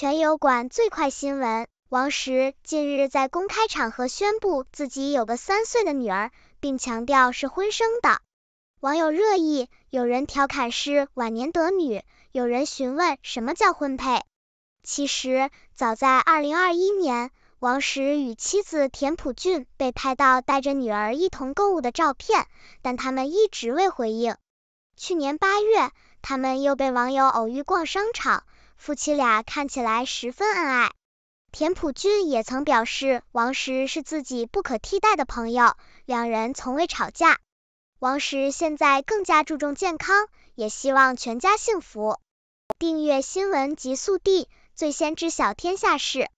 全友馆最快新闻：王石近日在公开场合宣布自己有个三岁的女儿，并强调是婚生的。网友热议，有人调侃是晚年得女，有人询问什么叫婚配。其实早在2021年，王石与妻子田朴珺被拍到带着女儿一同购物的照片，但他们一直未回应。去年八月，他们又被网友偶遇逛商场。夫妻俩看起来十分恩爱，田朴珺也曾表示王石是自己不可替代的朋友，两人从未吵架。王石现在更加注重健康，也希望全家幸福。订阅新闻极速递，最先知晓天下事。